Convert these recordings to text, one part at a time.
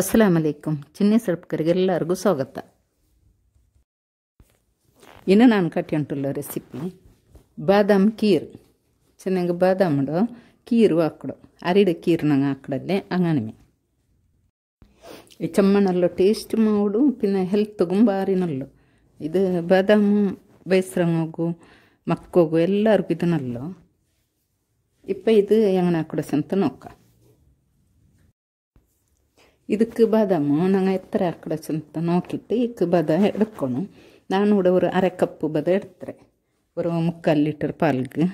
ಅಸ್ಲಾಂ ಅಲೈಕುಮ್ ಚಿನ್ನಿ ಸರ್ಪಕರಿಗೆಲ್ಲರಿಗೂ ಸ್ವಾಗತ ಇನ್ನು ನಾನು ಕಟ್ಟಿ ಉಂಟುಲ್ಲ ರೆಸಿಪಿ ಬಾದಾಮ್ ಕೀರ್ ಚೆನ್ನಾಗಿ ಬಾದಾಮಡು ಕೀರು ಹಾಕೊಡು ಅರಿಡ ಕೀರ್ ನಂಗೆ ಹಾಕಡಲ್ಲೇ ಅಂಗನಮೆ ಈ ಚಮ್ಮಣ್ಣಲ್ಲು ಟೇಸ್ಟ್ ಮಾಡು ಪಿನ್ನ ಹೆಲ್ತ್ ಬಾರಿನಲ್ಲು ಇದು ಬಾದಾಮು ಬೈಸ್ರಂಗೋಗು ಮಕ್ಕೋಗು ಎಲ್ಲರಿಗೂ ಇದನ್ನಲ್ಲು ಇಪ್ಪ ಇದು ಹೆಂಗನ ಹಾಕೊಡಸ್ ಅಂತ ನೋಕ್ಕ ಇದಕ್ಕೆ ಬಾದಾಮು ನಂಗೆ ಎತ್ತರ ಹಾಕೋ ಚಿಂತ ಇದಕ್ಕೆ ಬದ ಇಡ್ಕೋಣು ನಾನು ಕೂಡ ಅರೆ ಕಪ್ಪು ಬದ ಇಡ್ತಾರೆ ಒರ ಮುಕ್ಕಾಲು ಲೀಟರ್ ಪಾಲ್ಗೆ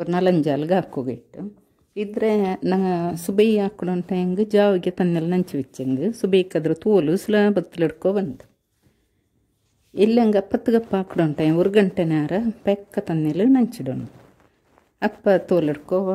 ಒಂದು ನಲಂಜಾಲ್ಗೆ ಹಾಕೋಗಿಟ್ಟು ಇದ್ರೆ ನಂಗೆ ಸುಬೇ ಹಾಕೊಡೋಂಟು ಜಾವಿಗೆ ತನ್ನೆಲ್ಲ ನಂಚ್ವಿಚ್ಚಂಗೆ ಸುಬೈಕಾದ್ರೆ ತೋಲು ಬಂದು ಇಲ್ಲಂಗೆ ಅಪ್ಪತ್ತು ಗಪ್ಪ ಹಾಕೋಂಟೈ ಒರು ಗಂಟೆನಾರ ಪಕ್ಕ ತನ್ನೆಲ್ಲ ನಂಚಿಡೋಣ ಅಪ್ಪ ತೋಲ ಇಡ್ಕೊಬು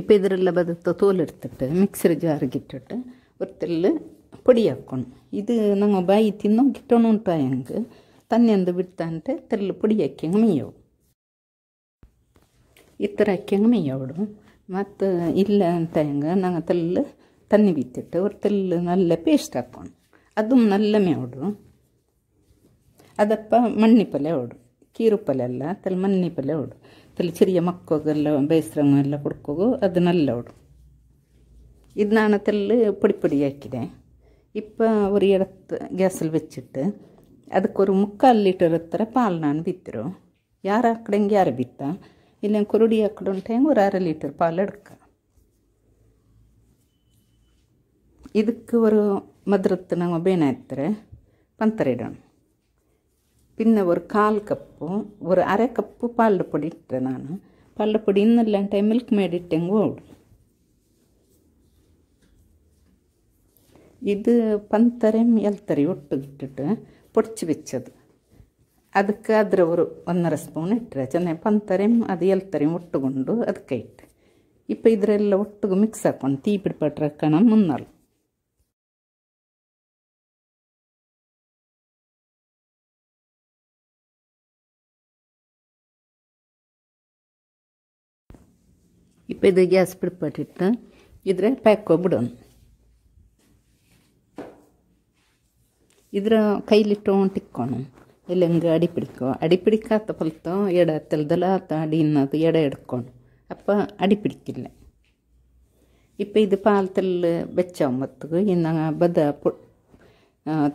ಇಪ್ಪ ಇದರೆಲ್ಲ ಬದುತ್ತ ತೋಲಿಡ್ತಿಟ್ಟು ಮಿಕ್ಸರ್ ಜಾರಿಗೆ ಇಟ್ಟಿಟ್ಟು ಒತ್ತೆಲ್ಲ ಪುಡಿ ಹಾಕ್ಕೊಂಡು ಇದು ನಂಗೆ ಬಾಯಿ ತಿನ್ನೋ ಗಿಟ್ಟೋಣ ಉಂಟು ಹೆಂಗೆ ತನ್ನೆಂದು ಬಿಡ್ತಾ ಅಂತ ತೆಲ್ಲ ಪುಡಿ ಹಾಕ್ಯಂಗೆ ಮೇಯವು ಈ ಥರ ಹಾಕ್ಯಂಗೆ ಮೇಯವಡು ಮತ್ತು ಇಲ್ಲ ಅಂತ ಹೆಂಗೆ ನಂಗೆ ತೆಲ್ಲ தண்ணி வித்துட்டு ஒரு தெல்லு நல்ல பேஸ்ட் ஆக்கணும் அதுவும் நல்ல மேவிடும் அதப்ப மண்ணிப்பலை ஓடும் கீருப்பலெல்லாம் தெல் மண்ணிப்பலை ஓடும் ತಲೆ ಚಿರಿಯ ಮಕ್ಕಳಿಗೆಲ್ಲ ಬೇಯಿಸ್ರಂಗೆಲ್ಲ ಕುಡ್ಕೋಗು ಅದನ್ನೆಲ್ಲ ಅವಡು ಇದು ನಾನು ತೆಲ್ಲ ಪುಡಿ ಪುಡಿ ಹಾಕಿದೆ இப்போ ஒரு இடத்து கேஸில் வச்சுட்டு அதுக்கு ஒரு முக்கால் லிட்டர் எத்தர பால் நான் வித்துரும் யார் ஆக்கடைங்க யார் வித்தா இல்லை குருடி ஆக்கடுன்ட்டேங்க ஒரு அரை லிட்டர் பால் எடுக்க இதுக்கு ஒரு மதுரத்து நாங்கள் பேன எத்தரை பந்தரிடணும் പിന്നെ ഒരു കാൽ കപ്പും ഒരു അര കപ്പ് പാലപ്പൊടി ഇട്ടതാണ് പാലപ്പൊടി ഇന്നില്ലാണ്ട് മിൽക്ക് മേഡ് ഇട്ടെങ്കിൽ ഓടും ഇത് പന്തരയും എൽത്തരയും ഒട്ടുകിട്ടിട്ട് പൊടിച്ച് വെച്ചത് ಅದಕ್ಕೆ ಅದರ ಅವರು ಒಂದರ ಸ್ಪೂನ್ ಇಟ್ಟರೆ ಚೆನ್ನಾಗಿ ಪಂತಾರೆ ಅದು ಎಲ್ತಾರೆ ಒಟ್ಟುಕೊಂಡು ಅದಕ್ಕೆ ಇಟ್ಟು ಇಪ್ಪ ಇದರೆಲ್ಲ ಒಟ್ಟಿಗೆ ಮಿಕ್ಸ್ ಹಾಕೊಂಡು ತೀ ಬಿಡ್ಪಟ್ರೆ ಕಣ ಮುನ್ನಲ್ இப்போ ಇದು ಗ್ಯಾಸ್ ಪ್ರಿಪೇರಿಟ್ಟು ಇದ್ರೆ ಪ್ಯಾಕ್ ಹೋಗ್ಬಿಡೋಣ ಇದ್ರ ಕೈಲಿಟ್ಟೋಣ ತಿಕ್ಕೋಣ ಎಲ್ಲ ಹಂಗೆ ಅಡಿ ಪಿಡಿಕೋ ಅಡಿ ಪಿಡಿಕಾತ ಪಲ್ತೋ ಎಡ ತೆಲ್ದಲ್ಲ ಆತ ಅಡಿ ಇನ್ನದು ಎಡ ಎಡ್ಕೊಂಡು ಅಪ್ಪ ಅಡಿ ಪಿಡಿಕಿಲ್ಲ இப்போ இது பாலத்தில் வச்சோம்பத்துக்கு இந்த பத பொ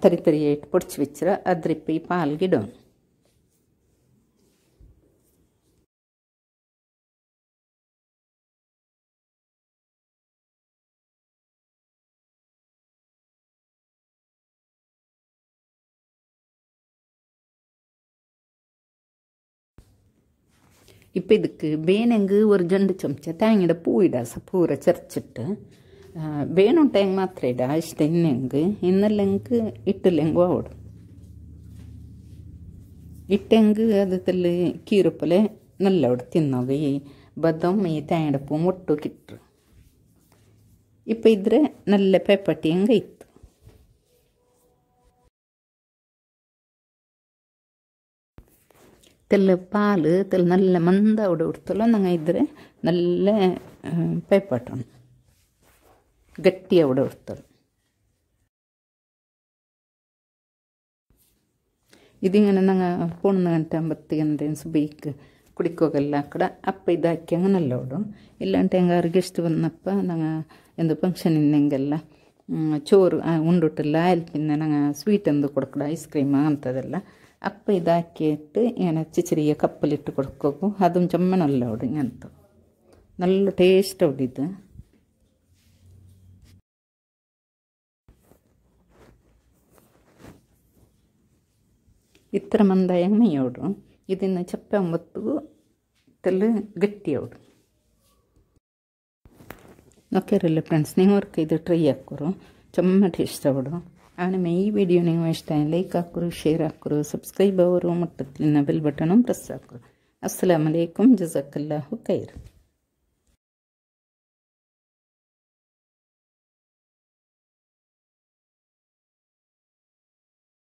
தறி தறியாயிட்டு பொடிச்சு வச்சுற அதில் இப்போ பால் கிடணும் ഇപ്പം ഇതുക്ക് ബേനെങ്ക് ഒരു രണ്ട് ചമച്ച തേങ്ങയുടെ പൂയിട പൂര ചെറിച്ചിട്ട് ബേനും തേങ്ങ മാത്രം ഇട ഇഷ്ടന്നെങ്ക് ഇന്നല്ലെങ്കിൽ ഇട്ടില്ലെങ്കിൽ ഓടും ഇട്ടെങ്ക് അതിൽ കീറപ്പോലെ നല്ലോടെ തിന്നത് ഈ ബദം ഈ തേങ്ങയുടെ പൂ മുട്ടു കിട്ടും ഇപ്പം ഇದ್ರೆ നല്ല പെപ്പട്ടിയും കഴിക്കും ತೆಲ್ಲ ಪಾಲು ತೆಲ್ಲ ನಲ್ಲ ಮಂದ ಉಡ ಉಡ್ತಲ್ಲ ನಂಗೆ ಇದ್ದರೆ ನಲ್ಲ ಪೈಪಾಟು ಗಟ್ಟಿಯ ಉಡ ಉಡ್ತಲ್ಲ ഇതിങ്ങനെ ഞങ്ങൾ പോണെന്ന് കണ്ടാകുമ്പത്തേക്ക് എന്തേലും സുബൈക്ക് കുടിക്കോകല്ല അക്കടെ അപ്പം ഇതാക്കി അങ്ങനെ ഓടും ഇല്ലാണ്ട് ഞങ്ങൾ ഗസ്റ്റ് വന്നപ്പോൾ ഞങ്ങൾ എന്ത് ഫങ്ഷനിന്നെങ്കെല്ലാം ചോറ് ഉണ്ടിട്ടില്ല അതിൽ പിന്നെ ഞങ്ങൾ സ്വീറ്റ് എന്ത് കൊടുക്കട ഐസ്ക്രീം അങ്ങനത്തതെല്ലാം അപ്പം ഇതാക്കിയിട്ട് ഇങ്ങനെ ചെറിയ കപ്പലിട്ട് കൊടുക്കും അതും ചമ്മണമല്ലോ അവിടെ ഇങ്ങനത്തെ നല്ല ടേസ്റ്റ് അവിടെ ഇത് ഇത്ര മന്ദായ മയ്യോടും ഇതിന്ന് ചപ്പാമ്പത്തു തെല്ല് ಗಟ್ಟಿಯವರು ನೋಕ್ಕಿರಲ್ಲ ಫ್ರೆಂಡ್ಸ್ ನೀವು ವರ್ಕ್ ಇದು ಟ್ರೈ ಹಾಕೋರು ಚಮ್ಮ ಟೇಸ್ಟ್ ಅವರು ಅವನ ಈ ವಿಡಿಯೋ ನೀವು ಇಷ್ಟ ಲೈಕ್ ಹಾಕ್ರು ಶೇರ್ ಹಾಕ್ರು ಸಬ್ಸ್ಕ್ರೈಬ್ ಅವರು ಮತ್ತು ಬೆಲ್ ಬಟನು ಪ್ರೆಸ್ ಹಾಕ್ರು ಅಸ್ಸಲಾಮಲೈಕುಮ್ ಜಜಾಕಲ್ಲಾಹು ಖೈರ್